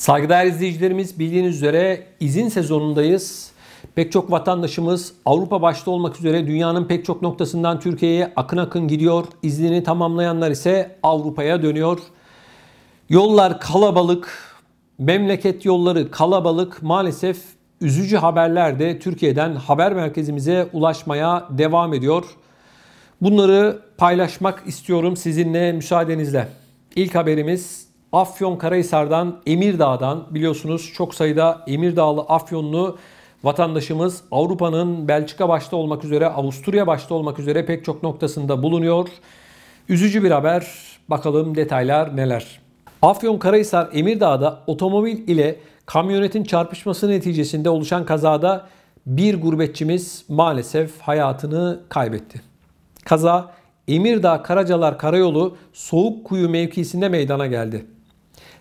Saygıdeğer izleyicilerimiz bildiğiniz üzere izin sezonundayız. Pek çok vatandaşımız Avrupa başta olmak üzere dünyanın pek çok noktasından Türkiye'ye akın akın gidiyor. İznini tamamlayanlar ise Avrupa'ya dönüyor. Yollar kalabalık, memleket yolları kalabalık. Maalesef üzücü haberler de Türkiye'den haber merkezimize ulaşmaya devam ediyor. Bunları paylaşmak istiyorum sizinle müsaadenizle. İlk haberimiz Afyonkarahisar'dan, Emirdağ'dan biliyorsunuz çok sayıda Emirdağlı Afyonlu vatandaşımız Avrupa'nın Belçika başta olmak üzere, Avusturya başta olmak üzere pek çok noktasında bulunuyor. Üzücü bir haber. Bakalım detaylar neler. Afyonkarahisar Emirdağ'da otomobil ile kamyonetin çarpışması neticesinde oluşan kazada bir gurbetçimiz maalesef hayatını kaybetti. Kaza Emirdağ Karacalar Karayolu Soğuk Kuyu mevkisinde meydana geldi.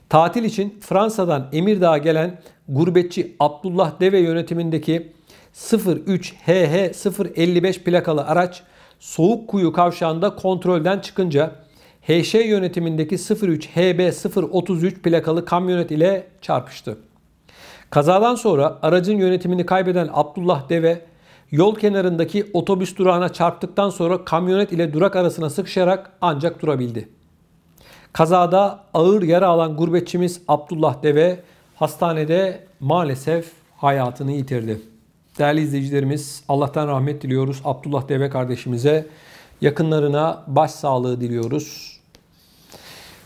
Tatil için Fransa'dan Emirdağ'a gelen gurbetçi Abdullah Deve yönetimindeki 03HH055 plakalı araç Soğuk Kuyu kavşağında kontrolden çıkınca HŞ yönetimindeki 03HB033 plakalı kamyonet ile çarpıştı. Kazadan sonra aracın yönetimini kaybeden Abdullah Deve yol kenarındaki otobüs durağına çarptıktan sonra kamyonet ile durak arasına sıkışarak ancak durabildi. Kazada ağır yara alan gurbetçimiz Abdullah Deve hastanede maalesef hayatını yitirdi. Değerli izleyicilerimiz Allah'tan rahmet diliyoruz. Abdullah Deve kardeşimize yakınlarına başsağlığı diliyoruz.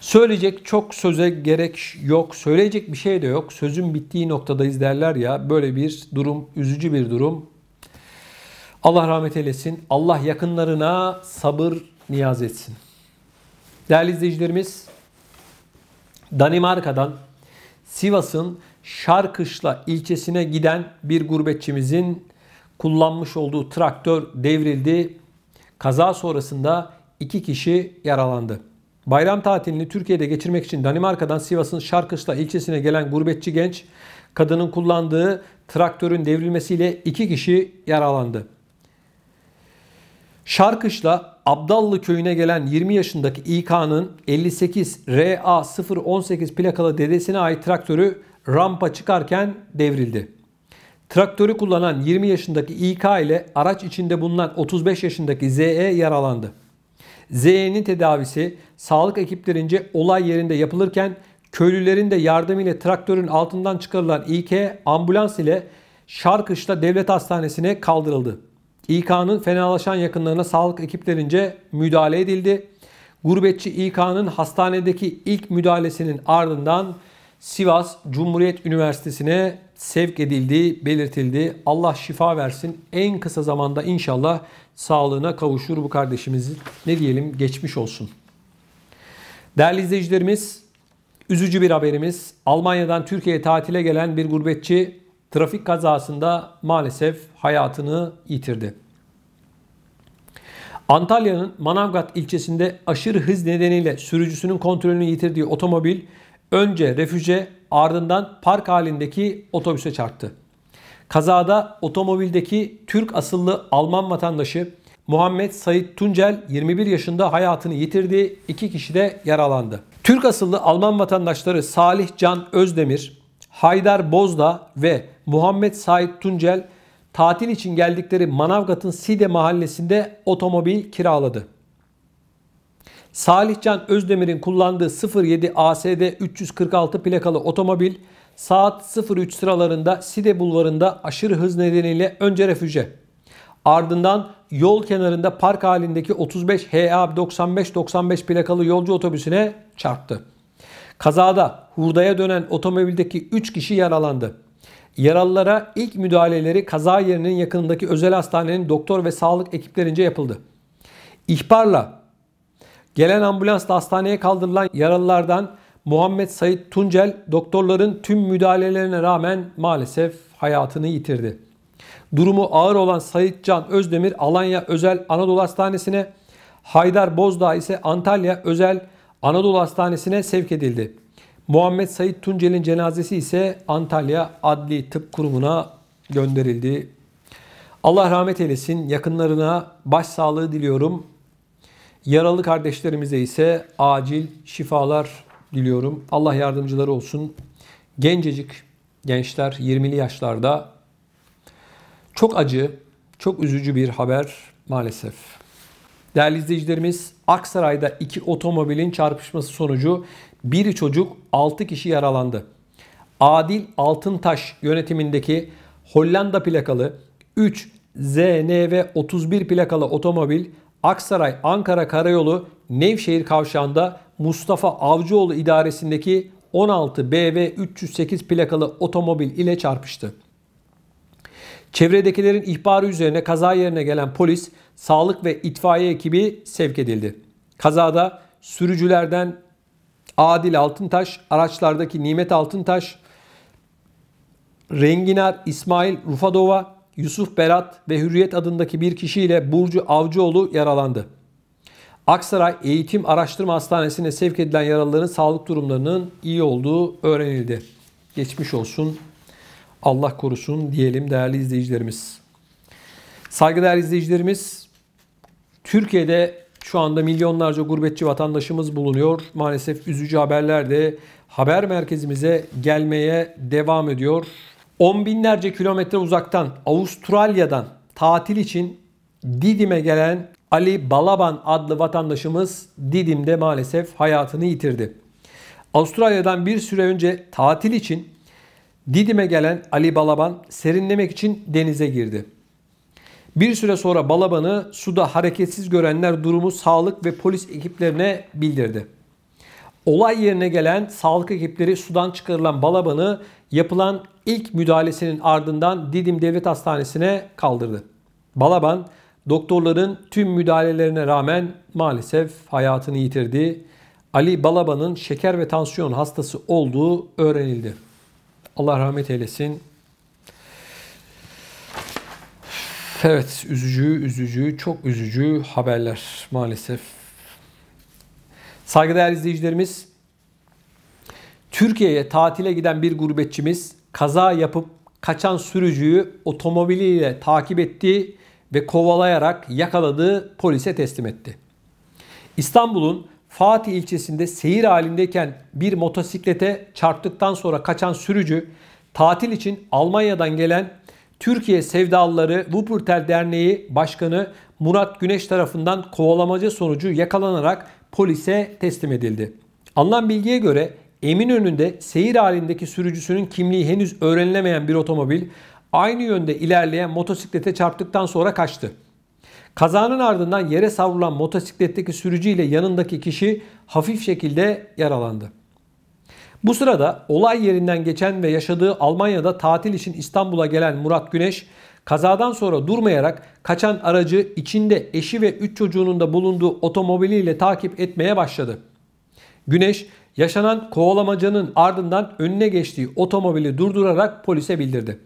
Söyleyecek çok söze gerek yok. Söyleyecek bir şey de yok. Sözün bittiği noktadayız derler ya. Böyle bir durum, üzücü bir durum. Allah rahmet eylesin. Allah yakınlarına sabır niyaz etsin. Değerli izleyicilerimiz Danimarka'dan Sivas'ın Şarkışla ilçesine giden bir gurbetçimizin kullanmış olduğu traktör devrildi. Kaza sonrasında iki kişi yaralandı. Bayram tatilini Türkiye'de geçirmek için Danimarka'dan Sivas'ın Şarkışla ilçesine gelen gurbetçi genç kadının kullandığı traktörün devrilmesiyle iki kişi yaralandı. Şarkışla Abdallı köyüne gelen 20 yaşındaki İK'nın 58 RA 018 plakalı dedesine ait traktörü rampa çıkarken devrildi. Traktörü kullanan 20 yaşındaki İK ile araç içinde bulunan 35 yaşındaki ZE yaralandı. ZE'nin tedavisi sağlık ekiplerince olay yerinde yapılırken köylülerin de yardımıyla traktörün altından çıkarılan İK ambulans ile Şarkışla Devlet Hastanesi'ne kaldırıldı. İK'nın fenalaşan yakınlarına sağlık ekiplerince müdahale edildi. Gurbetçi İK'nın hastanedeki ilk müdahalesinin ardından Sivas Cumhuriyet Üniversitesi'ne sevk edildiği belirtildi. Allah şifa versin. En kısa zamanda inşallah sağlığına kavuşur bu kardeşimiz. Ne diyelim geçmiş olsun. Değerli izleyicilerimiz üzücü bir haberimiz. Almanya'dan Türkiye'ye tatile gelen bir gurbetçi trafik kazasında maalesef hayatını yitirdi. Antalya'nın Manavgat ilçesinde aşırı hız nedeniyle sürücüsünün kontrolünü yitirdiği otomobil önce refüje ardından park halindeki otobüse çarptı. Kazada otomobildeki Türk asıllı Alman vatandaşı Muhammed Said Tuncel 21 yaşında hayatını yitirdi. İki kişi de yaralandı. Türk asıllı Alman vatandaşları Salih Can Özdemir, Haydar Bozda ve Muhammed Said Tuncel tatil için geldikleri Manavgat'ın Side mahallesinde otomobil kiraladı. Salihcan Özdemir'in kullandığı 07 ASD 346 plakalı otomobil saat 03 sıralarında Side bulvarında aşırı hız nedeniyle önce refüje. Ardından yol kenarında park halindeki 35 HA 9595 plakalı yolcu otobüsüne çarptı. Kazada hurdaya dönen otomobildeki 3 kişi yaralandı. Yaralılara ilk müdahaleleri kaza yerinin yakınındaki özel hastanenin doktor ve sağlık ekiplerince yapıldı. İhbarla gelen ambulansla hastaneye kaldırılan yaralılardan Muhammed Sayit Tuncel doktorların tüm müdahalelerine rağmen maalesef hayatını yitirdi. Durumu ağır olan Sayit Can Özdemir Alanya Özel Anadolu Hastanesi'ne, Haydar Bozdağ ise Antalya Özel Anadolu Hastanesi'ne sevk edildi. Muhammed Said Tuncel'in cenazesi ise Antalya Adli Tıp Kurumu'na gönderildi. Allah rahmet eylesin. Yakınlarına başsağlığı diliyorum. Yaralı kardeşlerimize ise acil şifalar diliyorum. Allah yardımcıları olsun. Gencecik gençler 20'li yaşlarda çok acı, çok üzücü bir haber maalesef. Değerli izleyicilerimiz Aksaray'da iki otomobilin çarpışması sonucu bir çocuk 6 kişi yaralandı. Adil Altıntaş yönetimindeki Hollanda plakalı 3 ZNV 31 plakalı otomobil Aksaray Ankara Karayolu Nevşehir kavşağında Mustafa Avcıoğlu idaresindeki 16 BV 308 plakalı otomobil ile çarpıştı. Çevredekilerin ihbarı üzerine kaza yerine gelen polis sağlık ve itfaiye ekibi sevk edildi. Kazada sürücülerden Adil Altıntaş, araçlardaki Nimet Altıntaş, Renginar İsmail Rufadova, Yusuf Berat ve Hürriyet adındaki bir kişiyle Burcu Avcıoğlu yaralandı. Aksaray Eğitim Araştırma Hastanesi'ne sevk edilen yaralıların sağlık durumlarının iyi olduğu öğrenildi. Geçmiş olsun. Allah korusun diyelim değerli izleyicilerimiz. Saygıdeğer izleyicilerimiz Türkiye'de şu anda milyonlarca gurbetçi vatandaşımız bulunuyor. Maalesef üzücü haberler de haber merkezimize gelmeye devam ediyor. On binlerce kilometre uzaktan Avustralya'dan tatil için Didim'e gelen Ali Balaban adlı vatandaşımız Didim'de maalesef hayatını yitirdi. Avustralya'dan bir süre önce tatil için Didim'e gelen Ali Balaban serinlemek için denize girdi. Bir süre sonra Balaban'ı suda hareketsiz görenler durumu sağlık ve polis ekiplerine bildirdi. Olay yerine gelen sağlık ekipleri sudan çıkarılan Balaban'ı yapılan ilk müdahalesinin ardından Didim Devlet Hastanesi'ne kaldırdı. Balaban doktorların tüm müdahalelerine rağmen maalesef hayatını yitirdi. Ali Balaban'ın şeker ve tansiyon hastası olduğu öğrenildi. Allah rahmet eylesin. Evet, üzücü, üzücü, çok üzücü haberler maalesef. Saygıdeğer izleyicilerimiz, Türkiye'ye tatile giden bir gurbetçimiz kaza yapıp kaçan sürücüyü otomobiliyle takip etti ve kovalayarak yakaladığı polise teslim etti. İstanbul'un Fatih ilçesinde seyir halindeyken bir motosiklete çarptıktan sonra kaçan sürücü tatil için Almanya'dan gelen Türkiye Sevdalıları Wuppertal Derneği Başkanı Murat Güneş tarafından kovalamaca sonucu yakalanarak polise teslim edildi. Alınan bilgiye göre emin önünde seyir halindeki sürücüsünün kimliği henüz öğrenilemeyen bir otomobil aynı yönde ilerleyen motosiklete çarptıktan sonra kaçtı. Kazanın ardından yere savrulan motosikletteki sürücü ile yanındaki kişi hafif şekilde yaralandı. Bu sırada olay yerinden geçen ve yaşadığı Almanya'da tatil için İstanbul'a gelen Murat Güneş kazadan sonra durmayarak kaçan aracı içinde eşi ve 3 çocuğunun da bulunduğu otomobiliyle takip etmeye başladı. Güneş yaşanan kovalamacanın ardından önüne geçtiği otomobili durdurarak polise bildirdi.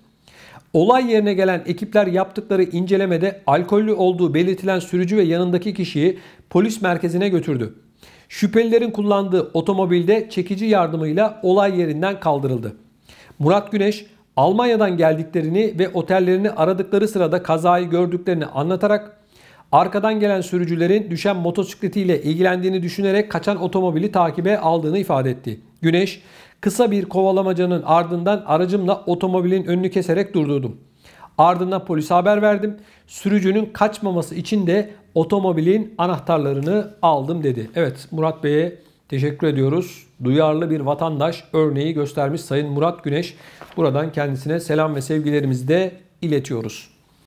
Olay yerine gelen ekipler yaptıkları incelemede alkollü olduğu belirtilen sürücü ve yanındaki kişiyi polis merkezine götürdü. Şüphelilerin kullandığı otomobilde çekici yardımıyla olay yerinden kaldırıldı. Murat Güneş Almanya'dan geldiklerini ve otellerini aradıkları sırada kazayı gördüklerini anlatarak arkadan gelen sürücülerin düşen motosikletiyle ilgilendiğini düşünerek kaçan otomobili takibe aldığını ifade etti. Güneş, kısa bir kovalamacanın ardından aracımla otomobilin önünü keserek durdurdum. Ardından polise haber verdim. Sürücünün kaçmaması için de otomobilin anahtarlarını aldım dedi. Evet Murat Bey'e teşekkür ediyoruz. Duyarlı bir vatandaş örneği göstermiş Sayın Murat Güneş. Buradan kendisine selam ve sevgilerimizi de iletiyoruz.